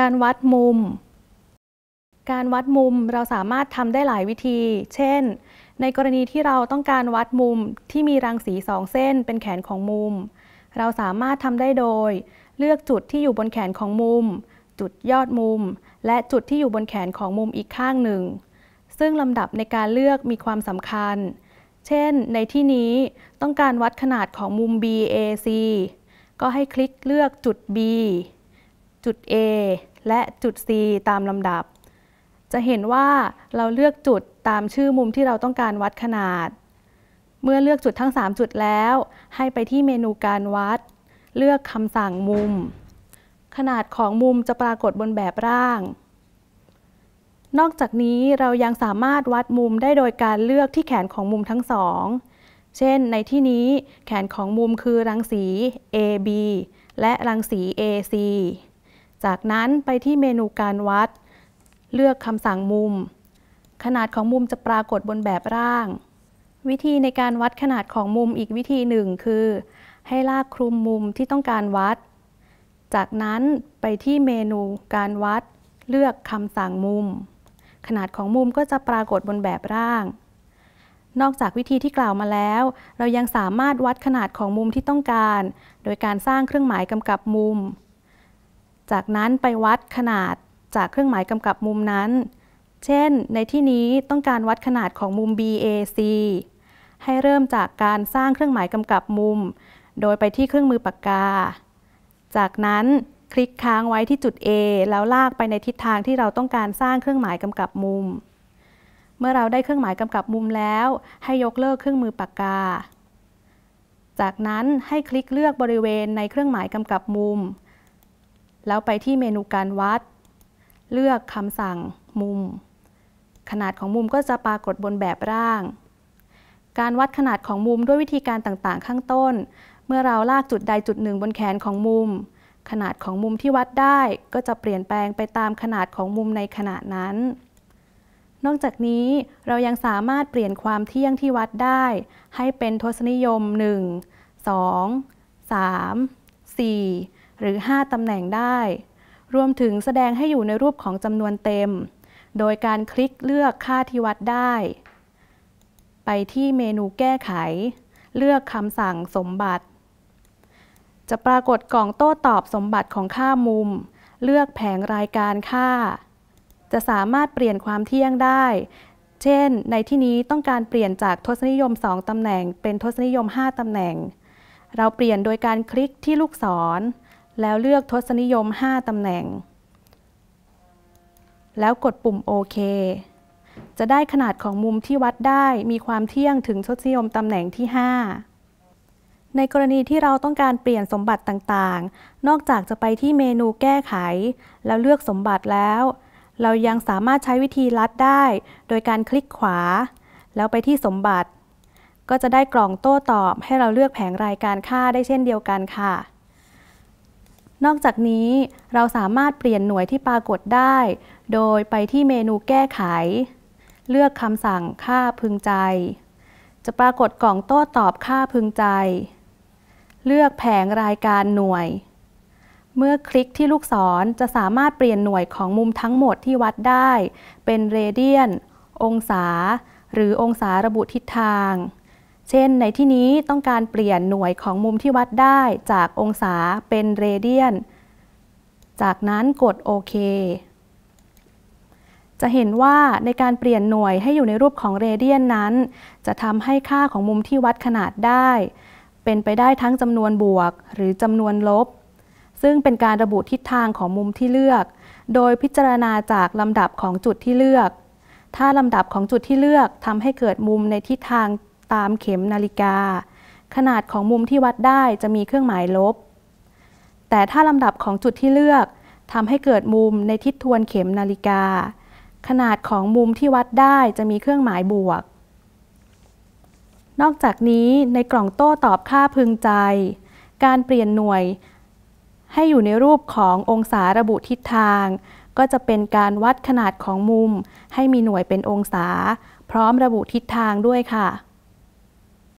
การวัดมุม การวัดมุมเราสามารถทำได้หลายวิธี เช่น ในกรณีที่เราต้องการวัดมุมที่มีรังสีสองเส้นเป็นแขนของมุม เราสามารถทำได้โดย เลือกจุดที่อยู่บนแขนของมุม จุดยอดมุม และจุดที่อยู่บนแขนของมุมอีกข้างหนึ่ง ซึ่งลำดับในการเลือกมีความสำคัญ เช่น ในที่นี้ต้องการวัดขนาดของมุม BAC ก็ให้คลิกเลือกจุด B จุด A และจุด C ตามลำดับ จะเห็นว่าเราเลือกจุดตามชื่อมุมที่เราต้องการวัดขนาด เมื่อเลือกจุดทั้ง 3 จุดแล้ว ให้ไปที่เมนูการวัด เลือกคำสั่งมุม ขนาดของมุมจะปรากฏบนแบบร่าง นอกจากนี้เรายังสามารถวัดมุมได้โดยการเลือกที่แขนของมุมทั้งสอง เช่นในที่นี้แขนของมุมคือรังสี AB และรังสี AC จากนั้นไปที่เมนูการวัด เลือกคำสั่งมุม ขนาดของมุมจะปรากฏบนแบบร่าง วิธีในการวัดขนาดของมุมอีกวิธีหนึ่ง คือ ให้ลากคลุมมุมที่ต้องการวัด จากนั้นไปที่เมนูการวัด เลือกคำสั่งมุม ขนาดของมุมก็จะปรากฏบนแบบร่าง นอกจากวิธีที่กล่าวมาแล้ว เรายังสามารถวัดขนาดของมุมที่ต้องการ โดยการสร้างเครื่องหมายกำกับมุมจากนั้นไปวัดขนาดจากเครื่องหมายกำกับมุมนั้น เช่น ในที่นี้ต้องการวัดขนาดของมุม BAC ให้เริ่มจากการสร้างเครื่องหมายกำกับมุม โดยไปที่เครื่องมือปากกา จากนั้นคลิกค้างไว้ที่จุด A แล้วลากไปในทิศทางที่เราต้องการสร้างเครื่องหมายกำกับมุม เมื่อเราได้เครื่องหมายกำกับมุมแล้ว ให้ยกเลิกเครื่องมือปากกา จากนั้นให้คลิกเลือกบริเวณในเครื่องหมายกำกับมุมแล้วไปที่เมนูการวัด เลือกคำสั่งมุม ขนาดของมุมก็จะปรากฏบนแบบร่าง การวัดขนาดของมุมด้วยวิธีการต่างๆ ข้างต้น เมื่อเราลากจุดใดจุดหนึ่งบนแขนของมุม ขนาดของมุมที่วัดได้ก็จะเปลี่ยนแปลงไปตามขนาดของมุมในขณะนั้น นอกจากนี้เรายังสามารถเปลี่ยนความเที่ยงที่วัดได้ ให้เป็นทศนิยม 1 2 3 4หรือ 5 ตำแหน่งได้ รวมถึงแสดงให้อยู่ในรูปของจำนวนเต็ม โดยการคลิกเลือกค่าที่วัดได้ ไปที่เมนูแก้ไข เลือกคำสั่งสมบัติ จะปรากฏกล่องโต้ตอบสมบัติของค่ามุม เลือกแผงรายการค่า จะสามารถเปลี่ยนความเที่ยงได้ เช่น ในที่นี้ต้องการเปลี่ยนจากทศนิยม 2 ตำแหน่งเป็นทศนิยม 5 ตำแหน่ง เราเปลี่ยนโดยการคลิกที่ลูกศรแล้วเลือกทศนิยม 5ตำแหน่ง แล้วกดปุ่มโอเค จะได้ขนาดของมุมที่วัดได้มีความเที่ยงถึงทศนิยมตำแหน่งที่ 5 ในกรณีที่เราต้องการเปลี่ยนสมบัติต่าง ๆ นอกจากจะไปที่เมนูแก้ไข แล้วเลือกสมบัติแล้ว เรายังสามารถใช้วิธีลัดได้ โดยการคลิกขวา แล้วไปที่สมบัติ ก็จะได้กล่องโต้ตอบให้เราเลือกแผงรายการค่าได้เช่นเดียวกันค่ะนอกจากนี้เราสามารถเปลี่ยนหน่วยที่ปรากฏได้ โดยไปที่เมนูแก้ไข เลือกคำสั่งค่าพึงใจ จะปรากฏกล่องโต้ตอบค่าพึงใจ เลือกแผงรายการหน่วย เมื่อคลิกที่ลูกศรจะสามารถเปลี่ยนหน่วยของมุมทั้งหมดที่วัดได้ เป็นเรเดียน องศา หรือองศาระบุทิศทางเช่น ในที่นี้ต้องการเปลี่ยนหน่วยของมุมที่วัดได้จากองศาเป็นเรเดียน จากนั้นกดโอเค จะเห็นว่าในการเปลี่ยนหน่วยให้อยู่ในรูปของเรเดียนนั้น จะทำให้ค่าของมุมที่วัดขนาดได้ เป็นไปได้ทั้งจำนวนบวก หรือจำนวนลบ ซึ่งเป็นการระบุทิศทางของมุมที่เลือก โดยพิจารณาจากลำดับของจุดที่เลือก ถ้าลำดับของจุดที่เลือกทำให้เกิดมุมในทิศทางตามเข็มนาฬิกา ขนาดของมุมที่วัดได้จะมีเครื่องหมายลบ แต่ถ้าลำดับของจุดที่เลือกทำให้เกิดมุมในทิศทวนเข็มนาฬิกา ขนาดของมุมที่วัดได้จะมีเครื่องหมายบวก นอกจากนี้ในกล่องโต้ตอบค่าพึงใจ การเปลี่ยนหน่วย ให้อยู่ในรูปขององศาระบุทิศทาง ก็จะเป็นการวัดขนาดของมุม ให้มีหน่วยเป็นองศา พร้อมระบุทิศทางด้วยค่ะ